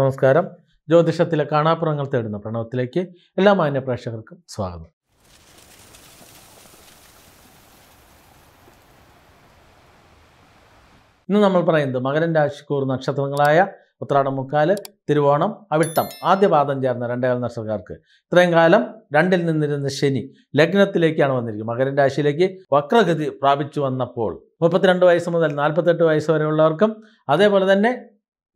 നമസ്കാരം ജ്യോതിഷത്തിലെ കാണാപ്പുറങ്ങൾ തേടുന്ന പ്രണവത്തിലേക്ക് എല്ലാ മാന്യ പ്രേക്ഷകർക്കും സ്വാഗതം ഇന്ന് നമ്മൾ പറയുന്നത് മകരൻ രാശിക്കൂർ നക്ഷത്രങ്ങളായ ഉത്രാടം മുക്കാല് തിരുവോണം അവിട്ടം പാദം ചേർന്ന രണ്ടേകാൽ നക്ഷത്രക്കാർക്ക് ഇത്രയും കാലം രണ്ടിൽ നിന്നിരുന്ന ശനി ലഗ്നത്തിലേക്കാണ് വന്നിരിക്കുന്നത് മകരൻ രാശിയിലേക്ക് വക്രഗതി പ്രാപിച്ചു വന്നപ്പോൾ മുപ്പത്തിരണ്ട് വയസ്സ് മുതൽ നാൽപ്പത്തെട്ട് വയസ്സ് വരെയുള്ളവർക്കും അതേപോലെ തന്നെ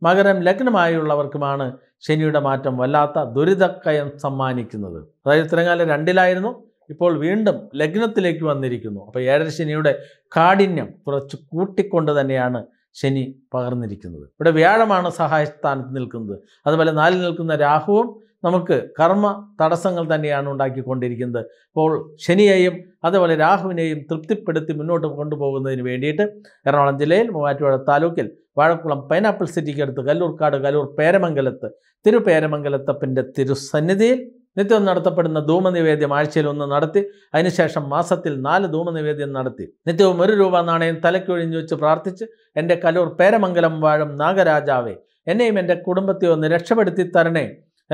മകരം ലഗ്നമായുള്ളവർക്കുമാണ് ശനിയുടെ മാറ്റം വല്ലാത്ത ദുരിതക്കയം സമ്മാനിക്കുന്നത് അതായത് തിരങ്ങാല രണ്ടിലായിരുന്നു ഇപ്പോൾ വീണ്ടും ലഗ്നത്തിലേക്ക് വന്നിരിക്കുന്നു അപ്പോൾ ഏഴര ശനിയുടെ കാഠിന്യം കുറച്ച് കൂട്ടിക്കൊണ്ട് തന്നെയാണ് ശനി പകർന്നിരിക്കുന്നത് ഇവിടെ വ്യാഴമാണ് സഹായസ്ഥാനത്ത് നിൽക്കുന്നത് അതുപോലെ നാലിൽ നിൽക്കുന്ന രാഹുവും നമുക്ക് കർമ്മ തടസ്സങ്ങൾ തന്നെയാണ് ഉണ്ടാക്കിക്കൊണ്ടിരിക്കുന്നത് അപ്പോൾ ശനിയെയും അതുപോലെ രാഹുവിനെയും തൃപ്തിപ്പെടുത്തി മുന്നോട്ട് കൊണ്ടുപോകുന്നതിന് വേണ്ടിയിട്ട് എറണാകുളം ജില്ലയിൽ മൂവാറ്റുപുഴ താലൂക്കിൽ വാഴക്കുളം പൈനാപ്പിൾ സിറ്റിക്കടുത്ത് കല്ലൂർക്കാട് കല്ലൂർ പേരമംഗലത്ത് തിരുപേരമംഗലത്തപ്പൻ്റെ തിരുസന്നിധിയിൽ നിത്യം നടത്തപ്പെടുന്ന ധൂമനിവേദ്യം ആഴ്ചയിൽ ഒന്ന് നടത്തി അതിനുശേഷം മാസത്തിൽ നാല് ധൂമനിവേദ്യം നടത്തി നിത്യവും ഒരു രൂപ നാണയം തലക്കൊഴിഞ്ഞു വെച്ച് പ്രാർത്ഥിച്ച് എൻ്റെ കലൂർ പേരമംഗലം വാഴും നാഗരാജാവെ എന്നെയും എൻ്റെ കുടുംബത്തെയും ഒന്ന് രക്ഷപ്പെടുത്തി തരണേ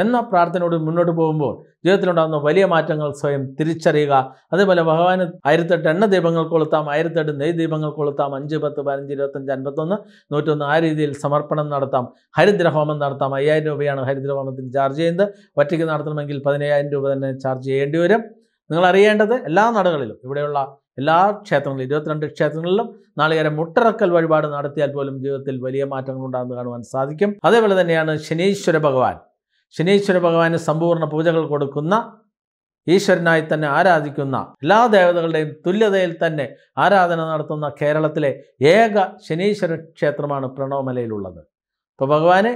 എന്ന പ്രാർത്ഥനയോട് മുന്നോട്ട് പോകുമ്പോൾ ജീവിതത്തിലുണ്ടാകുന്ന വലിയ മാറ്റങ്ങൾ സ്വയം തിരിച്ചറിയുക അതേപോലെ ഭഗവാന് ആയിരത്തെട്ട് എണ്ണ ദീപങ്ങൾ കൊളുത്താം ആയിരത്തെട്ട് നെയ് ദീപങ്ങൾ കൊളുത്താം അഞ്ച് പത്ത് പതിനഞ്ച് ഇരുപത്തഞ്ച് അൻപത്തൊന്ന് നൂറ്റൊന്ന് ആ രീതിയിൽ സമർപ്പണം നടത്താം ഹരിദ്രഹോമം നടത്താം അയ്യായിരം രൂപയാണ് ഹരിദ്രഹോമത്തിന് ചാർജ് ചെയ്യുന്നത് ഒറ്റയ്ക്ക് നടത്തണമെങ്കിൽ പതിനയ്യായിരം രൂപ തന്നെ ചാർജ് ചെയ്യേണ്ടി വരും നിങ്ങൾ അറിയേണ്ടത് എല്ലാ നാടുകളിലും ഇവിടെയുള്ള എല്ലാ ക്ഷേത്രങ്ങളിലും ഇരുപത്തിരണ്ട് ക്ഷേത്രങ്ങളിലും നാളികേരം മുട്ടിറക്കൽ വഴിപാട് നടത്തിയാൽ പോലും ജീവിതത്തിൽ വലിയ മാറ്റങ്ങൾ ഉണ്ടാകുന്നത് കാണുവാൻ സാധിക്കും അതേപോലെ തന്നെയാണ് ശനീശ്വര ഭഗവാൻ ശനീശ്വര ഭഗവാന് സമ്പൂർണ്ണ പൂജകൾ കൊടുക്കുന്ന ഈശ്വരനായി തന്നെ ആരാധിക്കുന്ന എല്ലാ ദേവതകളുടെയും തുല്യതയിൽ തന്നെ ആരാധന നടത്തുന്ന കേരളത്തിലെ ഏക ശനീശ്വര ക്ഷേത്രമാണ് പ്രണവമലയിലുള്ളത് അപ്പോൾ ഭഗവാന്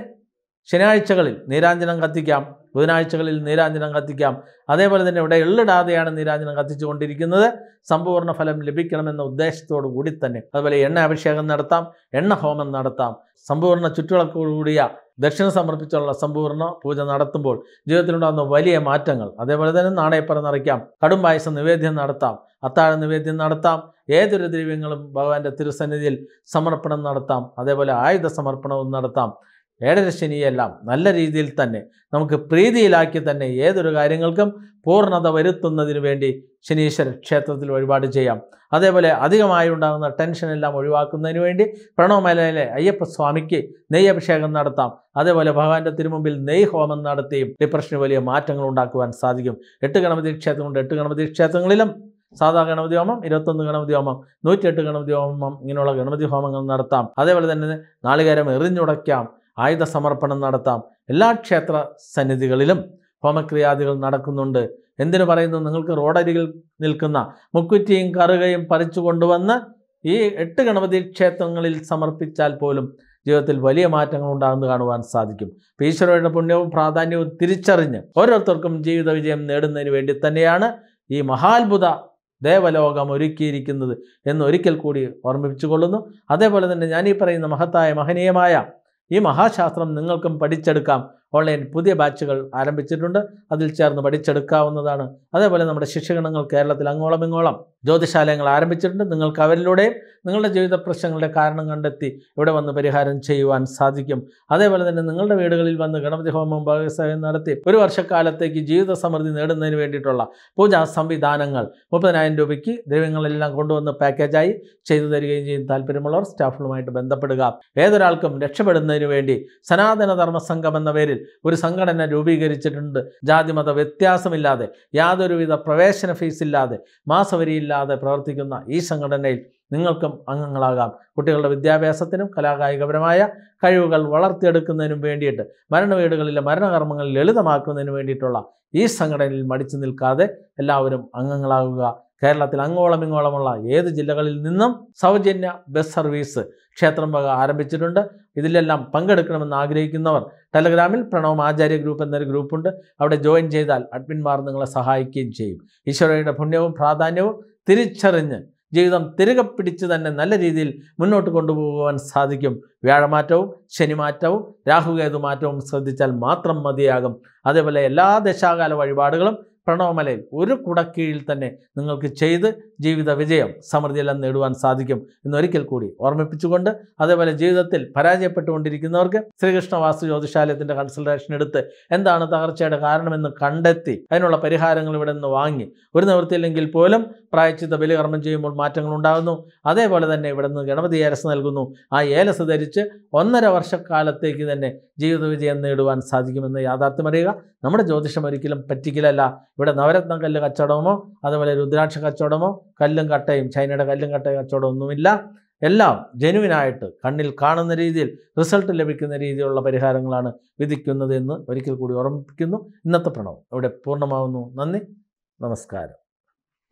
ശനിയാഴ്ചകളിൽ നീരാഞ്ജനം കത്തിക്കാം ബുധനാഴ്ചകളിൽ നീരാഞ്ജനം കത്തിക്കാം അതേപോലെ തന്നെ ഇവിടെ എള്ളിടാതെയാണ് നീരാഞ്ജനം കത്തിച്ചുകൊണ്ടിരിക്കുന്നത് സമ്പൂർണ്ണ ഫലം ലഭിക്കണമെന്ന ഉദ്ദേശത്തോടു കൂടി തന്നെ അതുപോലെ എണ്ണ അഭിഷേകം നടത്താം എണ്ണ ഹോമം നടത്താം സമ്പൂർണ്ണ ചുറ്റുവിളക്കോടുകൂടിയ ദക്ഷിണ സമർപ്പിച്ചുള്ള സമ്പൂർണ്ണ പൂജ നടത്തുമ്പോൾ ജീവിതത്തിലുണ്ടാകുന്ന വലിയ മാറ്റങ്ങൾ അതേപോലെ തന്നെ നാണയപ്പറ നിറയ്ക്കാം കടും പായസം നിവേദ്യം നടത്താം അത്താഴ നിവേദ്യം നടത്താം ഏതൊരു ദ്രവ്യങ്ങളും ഭഗവാന്റെ തിരുസന്നിധിയിൽ സമർപ്പണം നടത്താം അതേപോലെ ആയുധ സമർപ്പണവും നടത്താം ഏഴരശനിയെല്ലാം നല്ല രീതിയിൽ തന്നെ നമുക്ക് പ്രീതിയിലാക്കി തന്നെ ഏതൊരു കാര്യങ്ങൾക്കും പൂർണ്ണത വരുത്തുന്നതിന് വേണ്ടി ശനീശ്വര ക്ഷേത്രത്തിൽ വഴിപാട് ചെയ്യാം അതേപോലെ അധികമായി ഉണ്ടാകുന്ന ടെൻഷനെല്ലാം ഒഴിവാക്കുന്നതിന് വേണ്ടി പ്രണവമേലയിലെ അയ്യപ്പസ്വാമിക്ക് നെയ്യ് അഭിഷേകം നടത്താം അതേപോലെ ഭഗവാന്റെ തിരുമുമ്പിൽ നെയ്യ് ഹോമം നടത്തിയും ഡിപ്രഷന് വലിയ മാറ്റങ്ങൾ ഉണ്ടാക്കുവാൻ സാധിക്കും എട്ട് ഗണപതി ക്ഷേത്രമുണ്ട് എട്ട് ഗണപതി ക്ഷേത്രങ്ങളിലും സാധാ ഗണപതി ഹോമം ഇരുപത്തൊന്ന് ഗണപതി ഹോമം നൂറ്റിയെട്ട് ഗണപതി ഹോമം ഇങ്ങനെയുള്ള ഗണപതി ഹോമങ്ങൾ നടത്താം അതേപോലെ തന്നെ നാളികേരം എറിഞ്ഞുടയ്ക്കാം ആയുധ സമർപ്പണം നടത്താം എല്ലാ ക്ഷേത്ര സന്നിധികളിലും ഹോമക്രിയാദികൾ നടക്കുന്നുണ്ട് എന്തിനു പറയുന്നു നിങ്ങൾക്ക് റോഡരികിൽ നിൽക്കുന്ന മുക്കുറ്റിയും കറുകയും പറിച്ചു കൊണ്ടുവന്ന് ഈ എട്ട് ഗണപതി ക്ഷേത്രങ്ങളിൽ സമർപ്പിച്ചാൽ പോലും ജീവിതത്തിൽ വലിയ മാറ്റങ്ങൾ ഉണ്ടാകുന്നത് കാണുവാൻ സാധിക്കും ഈശ്വരയുടെ പുണ്യവും പ്രാധാന്യവും തിരിച്ചറിഞ്ഞ് ഓരോരുത്തർക്കും ജീവിത വിജയം നേടുന്നതിന് വേണ്ടി തന്നെയാണ് ഈ മഹാത്ഭുത ദേവലോകം ഒരുക്കിയിരിക്കുന്നത് എന്ന് ഒരിക്കൽ കൂടി ഓർമ്മിപ്പിച്ചു കൊള്ളുന്നു അതേപോലെ തന്നെ ഞാനീ പറയുന്ന മഹത്തായ മഹനീയമായ ഈ മഹാശാസ്ത്രം നിങ്ങൾക്കും പഠിച്ചെടുക്കാം ഓൺലൈൻ പുതിയ ബാച്ചുകൾ ആരംഭിച്ചിട്ടുണ്ട് അതിൽ ചേർന്ന് പഠിച്ചെടുക്കാവുന്നതാണ് അതേപോലെ നമ്മുടെ ശിക്ഷകണങ്ങൾ കേരളത്തിൽ അങ്ങോളം ഇങ്ങോളം ജ്യോതിശാലയങ്ങൾ ആരംഭിച്ചിട്ടുണ്ട് നിങ്ങൾക്ക് അവരിലൂടെയും നിങ്ങളുടെ ജീവിത പ്രശ്നങ്ങളുടെ കാരണം കണ്ടെത്തി ഇവിടെ വന്ന് പരിഹാരം ചെയ്യുവാൻ സാധിക്കും അതേപോലെ തന്നെ നിങ്ങളുടെ വീടുകളിൽ വന്ന് ഗണപതി ഹോമം ഭാഗസഹായം നടത്തി ഒരു വർഷക്കാലത്തേക്ക് ജീവിത സമൃദ്ധി നേടുന്നതിന് വേണ്ടിയിട്ടുള്ള പൂജാ സംവിധാനങ്ങൾ മുപ്പതിനായിരം രൂപയ്ക്ക് ദൈവങ്ങളെല്ലാം കൊണ്ടുവന്ന് പാക്കേജായി ചെയ്തു തരികയും ചെയ്യുന്ന താല്പര്യമുള്ളവർ സ്റ്റാഫുകളുമായിട്ട് ബന്ധപ്പെടുക ഏതൊരാൾക്കും രക്ഷപ്പെടുന്നതിന് വേണ്ടി സനാതന ധർമ്മ സംഘം എന്ന പേരിൽ ഒരു സംഘടന രൂപീകരിച്ചിട്ടുണ്ട് ജാതിമത വ്യത്യാസമില്ലാതെ യാതൊരുവിധ പ്രവേശന ഫീസ് ഇല്ലാതെ മാസവരിയില്ലാതെ പ്രവർത്തിക്കുന്ന ഈ സംഘടനയിൽ നിങ്ങൾക്കും അംഗങ്ങളാകാം കുട്ടികളുടെ വിദ്യാഭ്യാസത്തിനും കലാകായികപരമായ കഴിവുകൾ വളർത്തിയെടുക്കുന്നതിനും വേണ്ടിയിട്ട് മരണവീടുകളിലെ മരണകർമ്മങ്ങൾ ലളിതമാക്കുന്നതിനു വേണ്ടിയിട്ടുള്ള ഈ സംഘടനയിൽ മടിച്ചു നിൽക്കാതെ എല്ലാവരും അംഗങ്ങളാകുക കേരളത്തിൽ അങ്ങോളം ഇങ്ങോളമുള്ള ഏത് ജില്ലകളിൽ നിന്നും സൗജന്യ ബസ് സർവീസ് ക്ഷേത്രം വക ആരംഭിച്ചിട്ടുണ്ട് ഇതിലെല്ലാം പങ്കെടുക്കണമെന്ന് ആഗ്രഹിക്കുന്നവർ ടെലഗ്രാമിൽ പ്രണവ് ആചാര്യ ഗ്രൂപ്പ് എന്നൊരു ഗ്രൂപ്പുണ്ട് അവിടെ ജോയിൻ ചെയ്താൽ അഡ്മിൻമാർ നിങ്ങളെ സഹായിക്കുകയും ചെയ്യും ഈശ്വരയുടെ പുണ്യവും പ്രാധാന്യവും തിരിച്ചറിഞ്ഞ് ജീവിതം തിരികെ പിടിച്ച് തന്നെ നല്ല രീതിയിൽ മുന്നോട്ട് കൊണ്ടുപോകുവാൻ സാധിക്കും വ്യാഴമാറ്റവും ശനിമാറ്റവും രാഹുകേതു മാറ്റവും ശ്രദ്ധിച്ചാൽ മാത്രം മതിയാകും അതേപോലെ എല്ലാ ദശാകാല വഴിപാടുകളും പ്രണവമലയിൽ ഒരു കുടക്കീഴിൽ തന്നെ നിങ്ങൾക്ക് ചെയ്ത് ജീവിത വിജയം സമൃദ്ധിയെല്ലാം നേടുവാൻ സാധിക്കും എന്നൊരിക്കൽ കൂടി ഓർമ്മിപ്പിച്ചുകൊണ്ട് അതേപോലെ ജീവിതത്തിൽ പരാജയപ്പെട്ടുകൊണ്ടിരിക്കുന്നവർക്ക് ശ്രീകൃഷ്ണ വാസ്തു ജ്യോതിഷാലയത്തിന്റെ കൺസൾട്ടേഷൻ എടുത്ത് എന്താണ് തകർച്ചയുടെ കാരണമെന്ന് കണ്ടെത്തി അതിനുള്ള പരിഹാരങ്ങൾ ഇവിടെ നിന്ന് വാങ്ങി ഒരു നിവൃത്തിയില്ലെങ്കിൽ പോലും പ്രായച്ചിത്ത ബലികർമ്മം ചെയ്യുമ്പോൾ മാറ്റങ്ങൾ ഉണ്ടാകുന്നു അതേപോലെ തന്നെ ഇവിടെ നിന്ന് ഗണപതി ഏലസ് നൽകുന്നു ആ ഏലസ് ധരിച്ച് ഒന്നര വർഷക്കാലത്തേക്ക് തന്നെ ജീവിത വിജയം നേടുവാൻ സാധിക്കുമെന്ന് യാഥാർത്ഥ്യമറിയുക നമ്മുടെ ജ്യോതിഷം ഒരിക്കലും പറ്റിക്കലല്ല ഇവിടെ നവരത്നം കല്ല് കച്ചവടമോ അതുപോലെ രുദ്രാക്ഷ കച്ചവടമോ കല്ലും കട്ടയും ചൈനയുടെ കല്ലും കട്ടയും കച്ചവടം ഒന്നുമില്ല എല്ലാം ജനുവിനായിട്ട് കണ്ണിൽ കാണുന്ന രീതിയിൽ റിസൾട്ട് ലഭിക്കുന്ന രീതിയിലുള്ള പരിഹാരങ്ങളാണ് വിധിക്കുന്നത് എന്ന് ഒരിക്കൽ കൂടി ഓർമ്മിപ്പിക്കുന്നു ഇന്നത്തെ പ്രണവം ഇവിടെ പൂർണ്ണമാവുന്നു നന്ദി നമസ്കാരം